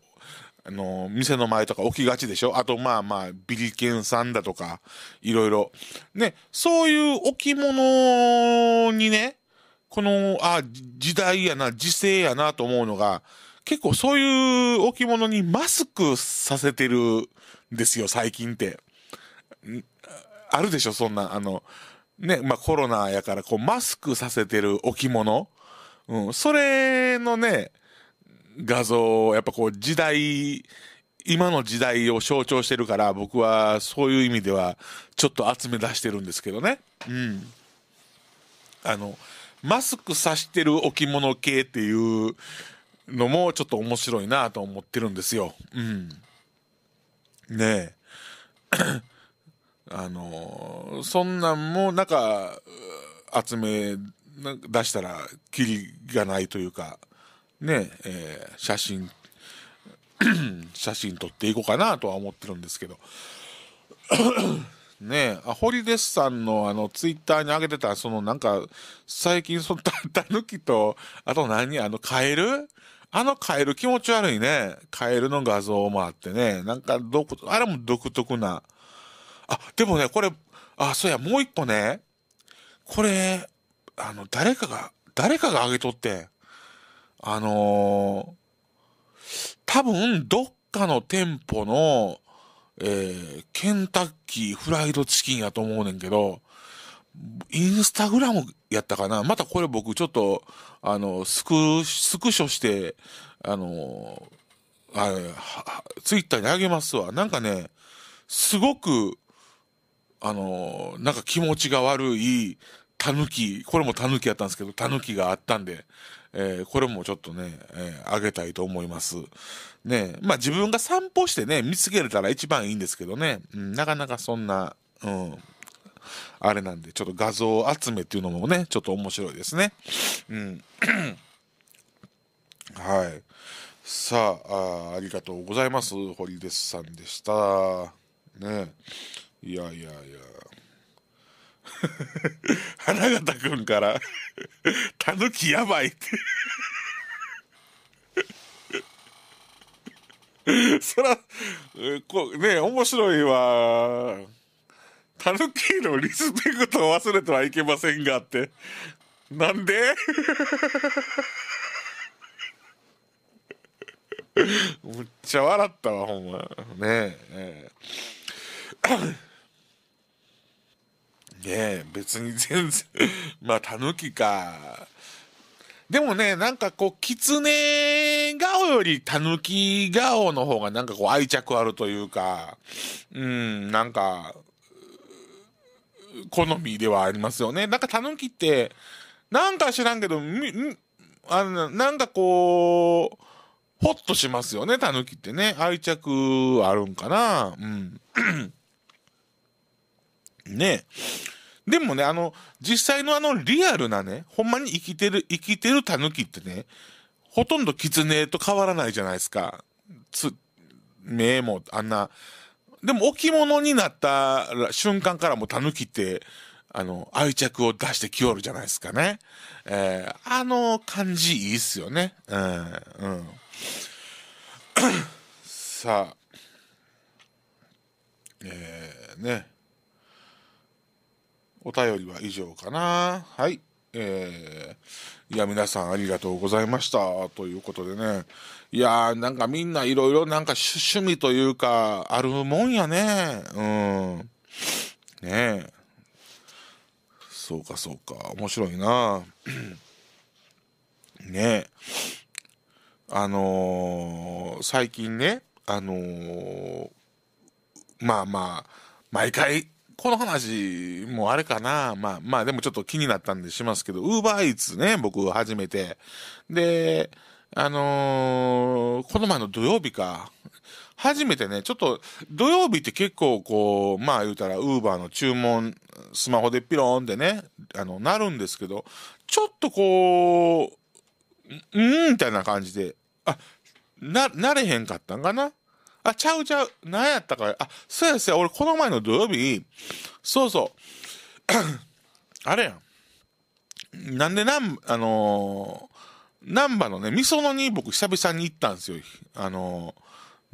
あの、店の前とか置きがちでしょあとまあまあ、ビリケンさんだとか、いろいろ。ね、そういう置物にね、この、あ、時代やな、時勢やなと思うのが、結構そういう置物にマスクさせてるんですよ、最近って。あるでしょそんな、あの、ね、まあコロナやからこうマスクさせてる置物、うん、それのね、画像、やっぱこう時代、今の時代を象徴してるから僕はそういう意味ではちょっと集め出してるんですけどね。うん。あの、マスクさしてる置物系っていうのもちょっと面白いなと思ってるんですよ。うん。ねえ。あのそんなんもなんか集め出したらきりがないというかねえー、写真 写真撮っていこうかなとは思ってるんですけどねえ、ホリデスさんのあのツイッターに上げてた、そのなんか、最近そのた、たぬきと、あと何あのカエルあのカエル気持ち悪いね。カエルの画像もあってね。なんかどこ、あれも独特な、あ、でもね、これ、あ、そうや、もう一個ね、これ、あの、誰かが、誰かが上げとって、あのー、多分、どっかの店舗の、えー、ケンタッキーフライドチキンやと思うねんけど、インスタグラムやったかなまたこれ僕ちょっと、あの、スク、スクショして、あのあれ、ツイッターにあげますわ。なんかね、すごく、あの、なんか気持ちが悪い、タヌキ、これもタヌキやったんですけど、タヌキがあったんで、えー、これもちょっとね、えー、あげたいと思います。ね、まあ自分が散歩してね、見つけれたら一番いいんですけどね、うん、なかなかそんな、うん、あれなんで、ちょっと画像集めっていうのもね、ちょっと面白いですね。うん。はい。さああ、ありがとうございます。堀ですさんでした。ね。いやいやいや 花形君から「たぬきやばい」って そらこね面白いわたぬきのリスペクトを忘れてはいけませんがってなんで むっちゃ笑ったわほんまねえ。ねええ、別に全然 まあ、タヌキか。でもね、なんかこう、キツネ顔よりタヌキ顔の方がなんかこう愛着あるというか、うん、なんか、好みではありますよね。なんかタヌキって、なんか知らんけど、あのなんかこう、ほっとしますよね、タヌキってね。愛着あるんかな。うん。ねえ。でもね、あの、実際のあのリアルなね、ほんまに生きてる、生きてる狸ってね、ほとんど狐と変わらないじゃないですか。つ、目もあんな。でも置物になった瞬間からも狸って、あの、愛着を出してきおるじゃないですかね。えー、あの感じいいっすよね。うん、うん。さあ、えー、ね。お便りは以上かな。はい。えー、いや、皆さんありがとうございました。ということでね。いやー、なんかみんないろいろなんか趣味というか、あるもんやね。うん。ねえ。そうか、そうか。面白いな。ねえ。あのー、最近ね、あのー、まあまあ、毎回この話もあれかな。まあまあでもちょっと気になったんでしますけど、ウーバーイーツね、僕初めて。で、あのー、この前の土曜日か。初めてね、ちょっと土曜日って結構こう、まあ言うたらウーバーの注文、スマホでピローンでね、あの、なるんですけど、ちょっとこう、うんみたいな感じで、あ、な、なれへんかったんかなあ、ちゃうちゃう。何やったか。あ、そうやそうや。俺、この前の土曜日、そうそう。あれやん。なんでなん、あのー、難波のね、みそのに僕久々に行ったんですよ。あの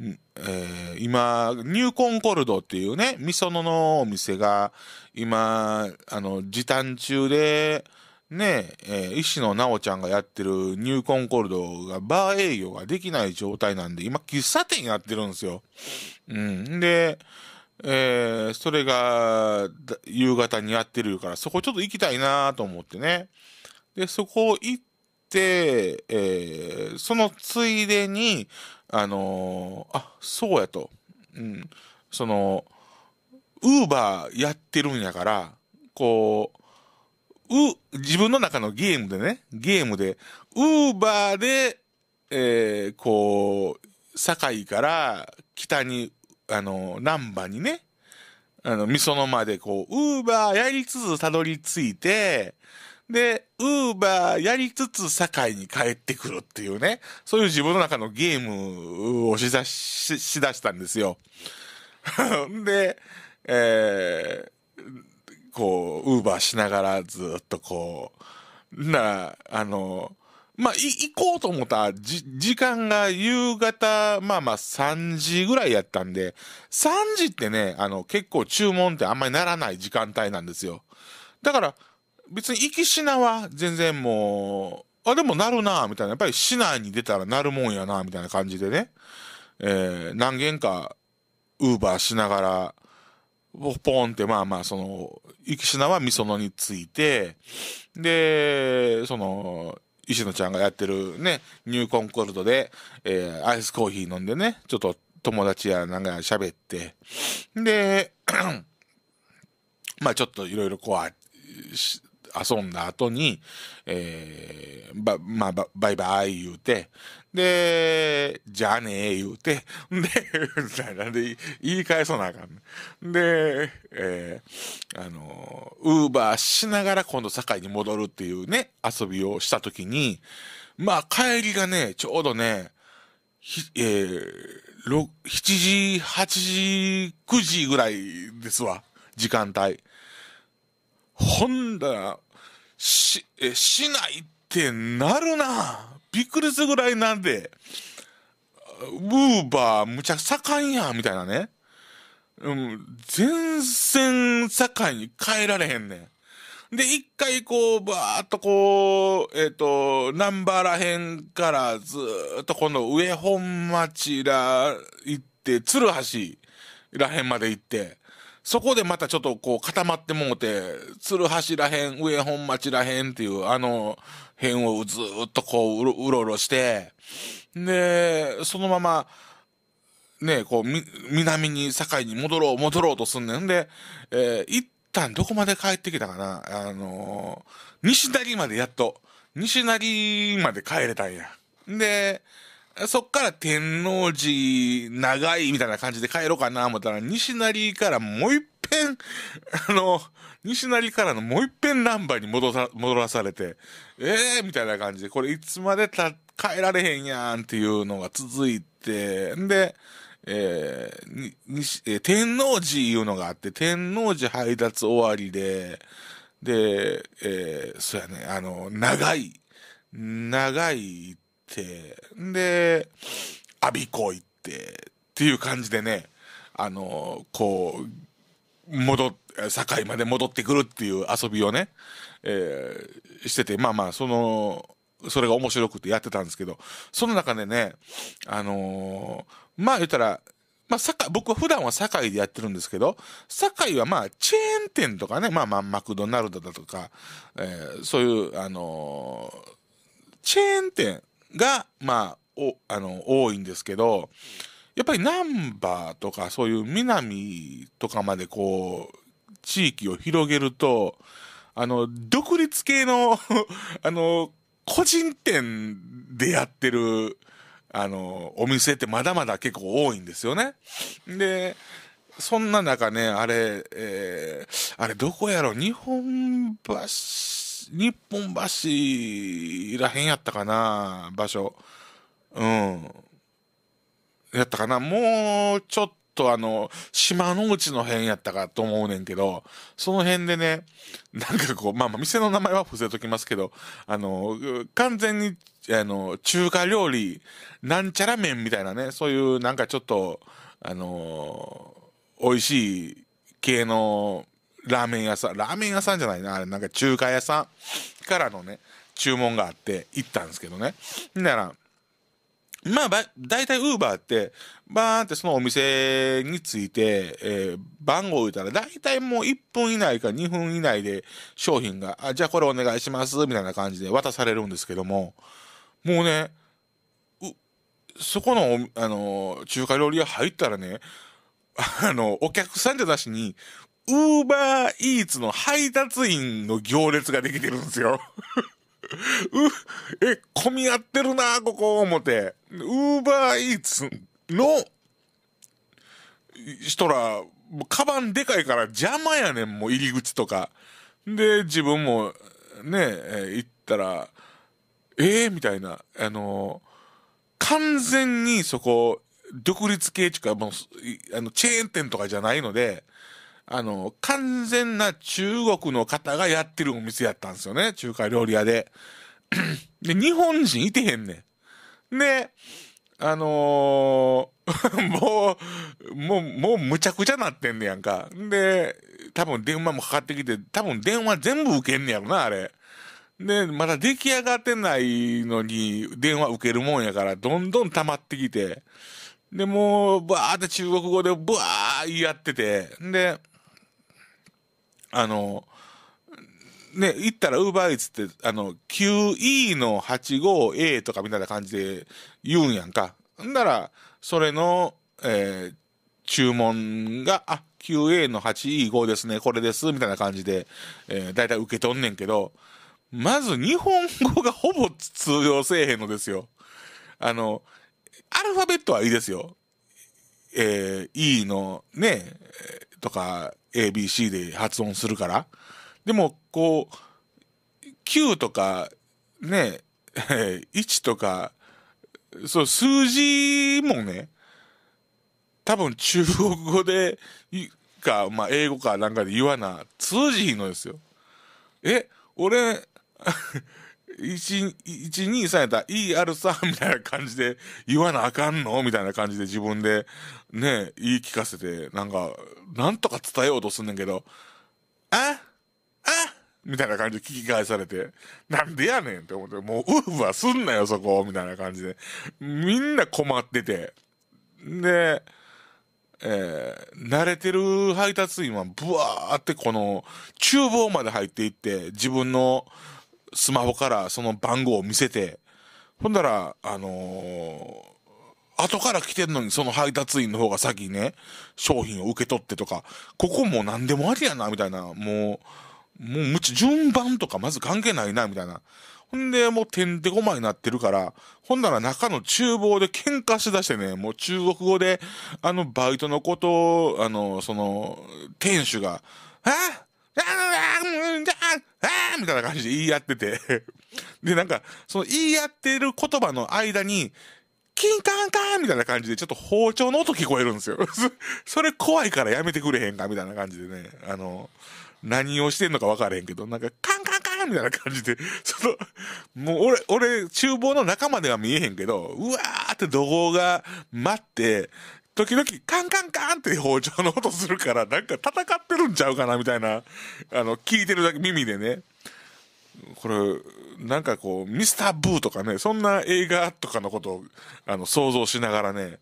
ー、えー、今、ニューコンコルドっていうね、みそののお店が、今、あの、時短中で、ねえ、えー、石野おちゃんがやってるニューコンコルドがバー営業ができない状態なんで、今喫茶店やってるんですよ。うん。で、えー、それが夕方にやってるから、そこちょっと行きたいなと思ってね。で、そこ行って、えー、そのついでに、あのー、あ、そうやと。うん。その、ウーバーやってるんやから、こう、う、自分の中のゲームでね、ゲームで、ウーバーで、えー、こう、堺から北に、あの、南波にね、あの、みそのまでこう、ウーバーやりつつたどり着いて、で、ウーバーやりつつ堺に帰ってくるっていうね、そういう自分の中のゲームをしだし、しだしたんですよ。で、えー、こう、ウーバーしながらずっとこう、なら、あの、まあ、行こうと思った時間が夕方、まあまあ3時ぐらいやったんで、3時ってね、あの、結構注文ってあんまりならない時間帯なんですよ。だから、別に行き品は全然もう、あ、でもなるなみたいな。やっぱり市内に出たらなるもんやなみたいな感じでね。えー、何軒か、ウーバーしながら、ポンって、まあまあ、その、き品はみそのについて、で、その、石野ちゃんがやってるね、ニューコンコルドで、えー、アイスコーヒー飲んでね、ちょっと友達やなんか喋って、で、まあちょっといろいろこう、遊んだ後に、えー、ば、まあ、バイバイ言うて、で、じゃあねえ言うて、で、なんで言い返そうなあかん。で、えー、あの、ウーバーしながら今度堺に戻るっていうね、遊びをした時に、まあ帰りがね、ちょうどね、えー、7時、8時、9時ぐらいですわ、時間帯。ほんだら、し、え、しないってなるな。びっくりするぐらいなんで、ウーバーむちゃ盛んや、みたいなね。うん、全然境に変えられへんねん。で、一回こう、ばーっとこう、えっ、ー、と、ナンバーらへんからずーっとこの上本町ら行って、鶴橋らへんまで行って、そこでまたちょっとこう固まってもうて、鶴橋らへん、上本町らへんっていう、あの辺をずっとこう、うろうろろして、で、そのまま、ね、こう、み、南に、堺に戻ろう、戻ろうとすんねんで、えー、一旦どこまで帰ってきたかなあのー、西成までやっと、西成まで帰れたんや。で、そっから天王寺長いみたいな感じで帰ろうかな思ったら、西成からもう一遍、あの、西成からのもう一遍ナンバーに戻さ、戻らされて、ええー、みたいな感じで、これいつまでた、帰られへんやんっていうのが続いて、んで、えー、に、えー、天王寺いうのがあって、天王寺配達終わりで、で、えー、そうやね、あの、長い、長い、で、アビコ行って、っていう感じでね、あの、こう、戻、堺まで戻ってくるっていう遊びをね、えー、してて、まあまあ、その、それが面白くてやってたんですけど、その中でね、あのー、まあ言ったら、まあ、僕は普段は堺でやってるんですけど、堺はまあ、チェーン店とかね、まあまあ、マクドナルドだとか、えー、そういう、あのー、チェーン店が、まあ、おあの多いんですけど、やっぱりナンバーとかそういう南とかまでこう、地域を広げると、あの、独立系の あの、個人店でやってる、あの、お店ってまだまだ結構多いんですよね。で、そんな中ね、あれ、えー、あれどこやろ日本橋日本橋らへんやったかな、場所。うん。やったかな。もうちょっとあの、島の内の辺やったかと思うねんけど、その辺でね、なんかこう、まあまあ店の名前は伏せときますけど、あの、完全に、あの、中華料理、なんちゃら麺みたいなね、そういうなんかちょっと、あの美味しい系のラーメン屋さん、ラーメン屋さんじゃないな、あれ、なんか中華屋さんからのね、注文があって行ったんですけどね。なら、まあ、ば、大体ウーバーって、バーンってそのお店について、えー、番号を言ったら、大体もう1分以内か2分以内で商品が、あ、じゃあこれお願いします、みたいな感じで渡されるんですけども、もうね、うそこの、あの、中華料理屋入ったらね、あの、お客さんじゃなしに、ウーバーイーツの配達員の行列ができてるんですよ。う、え、混み合ってるな、ここ、思って。ウーバーイーツの人ら、カバンでかいから邪魔やねん、もう入り口とか。で、自分も、ね、え行ったら、えー、みたいな、あの完全にそこ、独立系っていうか、もう、あの、チェーン店とかじゃないので、あの、完全な中国の方がやってるお店やったんですよね。中華料理屋で。で、日本人いてへんねん。で、あのー、もう、もう、もうむちゃくちゃなってんねやんか。で、多分電話もかかってきて、多分電話全部受けんねやろな、あれ。で、まだ出来上がってないのに電話受けるもんやから、どんどん溜まってきて。で、もう、ばーって中国語で、ぶわーやってて。で、あの、ね、行ったらウーバーイ t ツって、あの、QE の 85A とかみたいな感じで言うんやんか。んなら、それの、えー、注文が、あ、QA の 8E5 ですね、これです、みたいな感じで、えー、だいたい受け取んねんけど、まず日本語が ほぼ通用せえへんのですよ。あの、アルファベットはいいですよ。えー、E のね、とか ABC で発音するから。でも、こう、9とか、ね、1 とか、そう、数字もね、多分中国語で、か、まあ、英語かなんかで言わな、通じひんのですよ。え、俺、123やったらいあるさ、みたいな感じで言わなあかんのみたいな感じで自分でね、言い聞かせて、なんか、なんとか伝えようとすんねんけど、ああみたいな感じで聞き返されて、なんでやねんって思って、もううーわ、すんなよ、そこみたいな感じで。みんな困ってて。で、えー、慣れてる配達員はブワーってこの厨房まで入っていって、自分の、スマホからその番号を見せて、ほんだら、あのー、後から来てんのにその配達員の方が先にね、商品を受け取ってとか、ここもう何でもありやな、みたいな、もう、もうむち順番とかまず関係ないな、みたいな。ほんで、もうてんてこまになってるから、ほんなら中の厨房で喧嘩しだしてね、もう中国語で、あの、バイトのことを、あの、その、店主が、ああああーみたいな感じで言い合ってて で、なんか、その言い合ってる言葉の間に、キンカンカンみたいな感じで、ちょっと包丁の音聞こえるんですよ それ怖いからやめてくれへんかみたいな感じでね。あの、何をしてんのか分からへんけど、なんか、カンカンカンみたいな感じで、その、もう俺、俺、厨房の中までは見えへんけど、うわーって怒号が待って、時々カンカンカンって包丁の音するから、なんか戦っるんちゃうかなみたいな、あの、聞いてるだけ耳でね。これ、なんかこう、ミスター・ブーとかね、そんな映画とかのことを、あの、想像しながらね、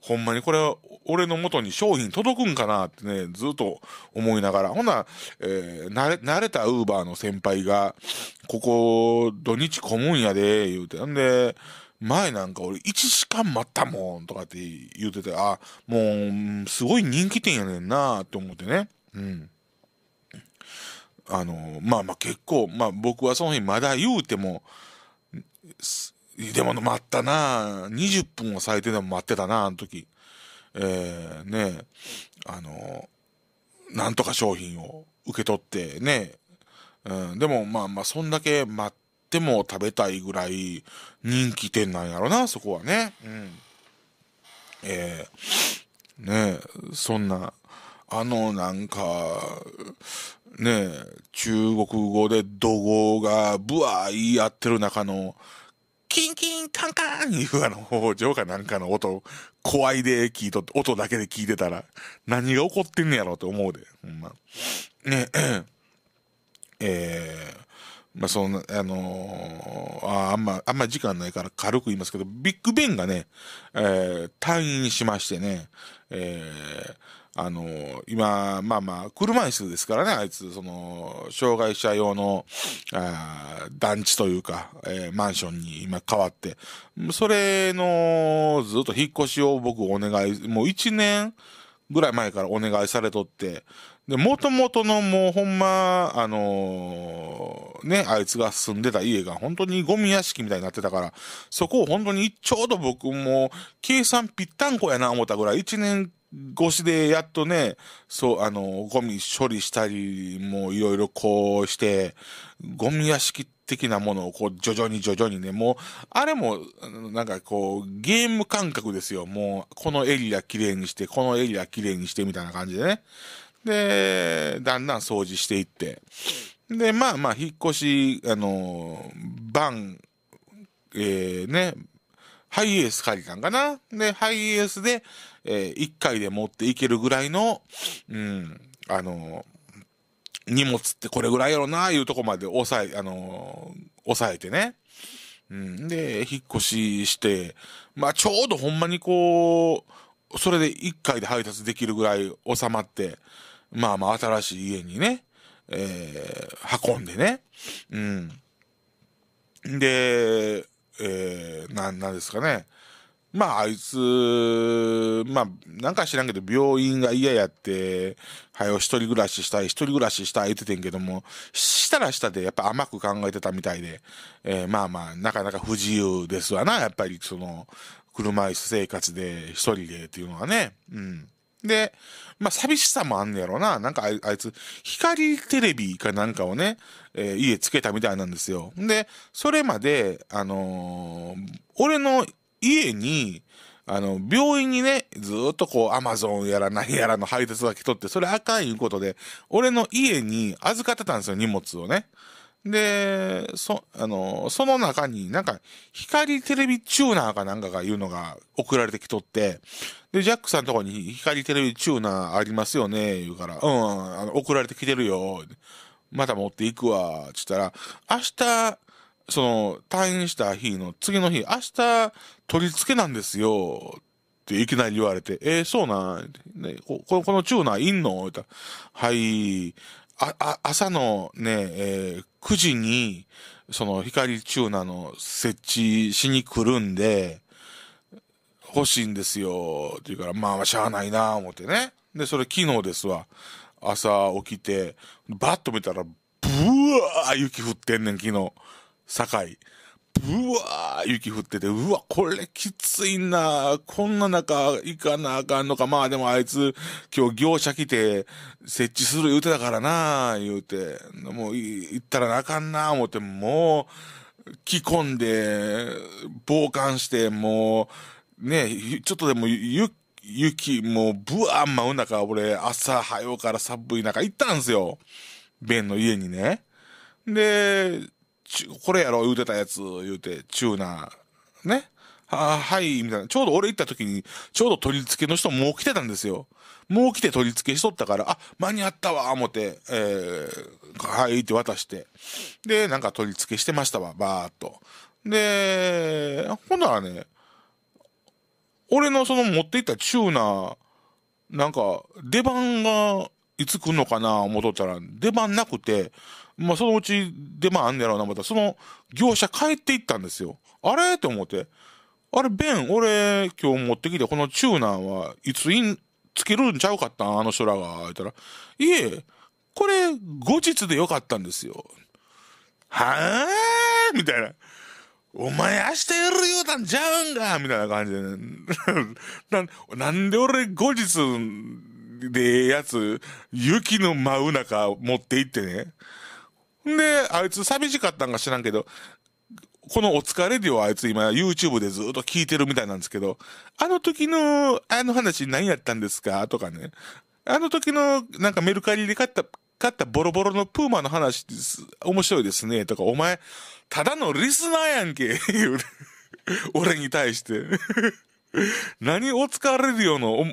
ほんまにこれは俺の元に商品届くんかなってね、ずっと思いながら。ほな、えー、慣れ、慣れたウーバーの先輩が、ここ土日混むんやで、言うて。んで、前なんか俺1時間待ったもんとかって言うてて、あ、もう、すごい人気店やねんなって思ってね。うん。あの、まあまあ結構、まあ僕はその日まだ言うても、でも待ったな20分を最低でも待ってたなあの時。えー、ねあの、なんとか商品を受け取ってね、うん、でもまあまあそんだけ待っても食べたいぐらい人気店なんやろな、そこはね。うん。えー、ねえ、そんな、あのなんか、ねえ、中国語で怒号がブワー言い合ってる中の、キンキンカンカンいうあの、北条かなんかの音、怖いで聞いとって、音だけで聞いてたら、何が起こってんねやろうと思うで、ほんま。ねえ、えー、まあ、そな、あのー、ああんま、あんま時間ないから軽く言いますけど、ビッグベンがね、えー、退院しましてね、えー、あのー、今、まあまあ、車椅子ですからね、あいつ、その、障害者用の、あ団地というか、えー、マンションに今変わって、それの、ずっと引っ越しを僕お願い、もう1年、ぐらい前からお願いされとって、で、もともとのもうほんま、あのー、ね、あいつが住んでた家が本当にゴミ屋敷みたいになってたから、そこを本当にちょうど僕も計算ぴったんこやな思ったぐらい、1年越しでやっとね、そう、あの、ゴミ処理したりもういろいろこうして、ゴミ屋敷っ的なものをこう徐々に徐々にね、もう、あれも、なんかこう、ゲーム感覚ですよ。もう、このエリア綺麗にして、このエリア綺麗にしてみたいな感じでね。で、だんだん掃除していって。で、まあまあ、引っ越し、あの、バン、えー、ね、ハイエース借りたんかな。で、ハイエースで、えー、1回で持っていけるぐらいの、うん、あの、荷物ってこれぐらいやろな、いうとこまで抑え、あのー、抑えてね。うん。で、引っ越しして、まあ、ちょうどほんまにこう、それで1回で配達できるぐらい収まって、まあまあ新しい家にね、えー、運んでね。うん。で、えー、な、なんですかね。まあ、あいつ、まあ、なんか知らんけど、病院が嫌やって、はよ、一人暮らししたい、一人暮らししたいって言ってんけども、したらしたで、やっぱ甘く考えてたみたいで、えー、まあまあ、なかなか不自由ですわな、やっぱり、その、車椅子生活で、一人でっていうのはね、うん。で、まあ、寂しさもあんねやろな。なんかあい、あいつ、光テレビかなんかをね、えー、家つけたみたいなんですよ。で、それまで、あのー、俺の家に、あの、病院にね、ずっとこう、アマゾンやら何やらの配達が来とって、それあかんいうことで、俺の家に預かってたんですよ、荷物をね。で、そ、あの、その中になんか、光テレビチューナーかなんかがいうのが送られてきとって、で、ジャックさんのとこに光テレビチューナーありますよね、言うから、うん、あの送られてきてるよ、また持っていくわ、つったら、明日、その、退院した日の次の日、明日、取り付けなんですよ、っていきなり言われて、えー、そうなん、ね、ここのチューナーいんのってはい、あ、あ、朝のね、えー、9時に、その光チューナーの設置しに来るんで、欲しいんですよ、って言うから、まあまあ、しゃあないな、思ってね。で、それ昨日ですわ。朝起きて、バッと見たら、ブワー雪降ってんねん、昨日。堺。ぶわー、雪降ってて、うわ、これきついなこんな中行かなあかんのか。まあでもあいつ、今日業者来て、設置する言うてたからな言うて。もう、行ったらなあかんな思って、もう、着込んで、傍観して、もう、ねちょっとでも、雪、雪、もう、ぶわー真う中、俺、朝早うから寒い中行ったんですよ。ベンの家にね。で、これやろ言うてたやつ言うて、チューナー、ね。は、はい、みたいな。ちょうど俺行った時に、ちょうど取り付けの人もう来てたんですよ。もう来て取り付けしとったから、あ、間に合ったわ、思って、えー、はいって渡して。で、なんか取り付けしてましたわ、ばーっと。で、ほんならね、俺のその持っていったチューナー、なんか、出番がいつ来んのかな、思っとったら、出番なくて、まあ、そのうち出番あんねやろうな、また。その業者帰っていったんですよ。あれって思って。あれ、ベン、俺、今日持ってきて、このチューナーはいつイン、つけるんちゃうかったんあの人らが。言ったら、いえ、これ、後日でよかったんですよ。はぁーみたいな。お前明日やる言うたんちゃうんかみたいな感じでね な。なんで俺後日でやつ、雪の真う中持って行ってね。で、あいつ寂しかったんか知らんけど、このお疲れではあいつ今 YouTube でずっと聞いてるみたいなんですけど、あの時のあの話何やったんですかとかね。あの時のなんかメルカリで買った、買ったボロボロのプーマの話面白いですね。とか、お前、ただのリスナーやんけ。俺に対して何お疲れるよの、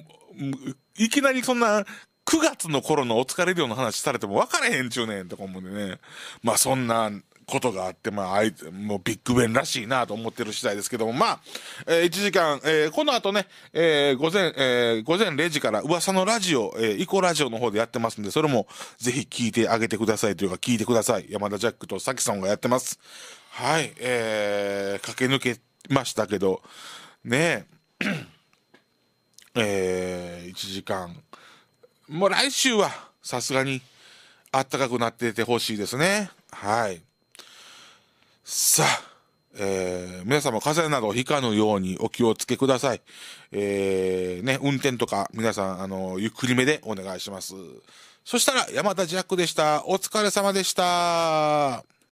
いきなりそんな9月の頃のお疲れ病の話されても分からへんちゅうねんとか思うんでね。まあそんなことがあって、まあ、あいもうビッグベンらしいなと思ってる次第ですけども、まあ、えー、1時間、えー、この後ね、えー、午前、え午前0時から噂のラジオ、えイコラジオの方でやってますんで、それもぜひ聞いてあげてくださいというか、聞いてください。山田ジャックとサキさんがやってます。はい、え駆け抜けましたけど、ねえ、え1時間、もう来週はさすがにあったかくなっててほしいですね。はい。さあ、えー、皆も風邪などひかぬようにお気をつけください。えー、ね、運転とか皆さん、あの、ゆっくりめでお願いします。そしたら山田ジャックでした。お疲れ様でした。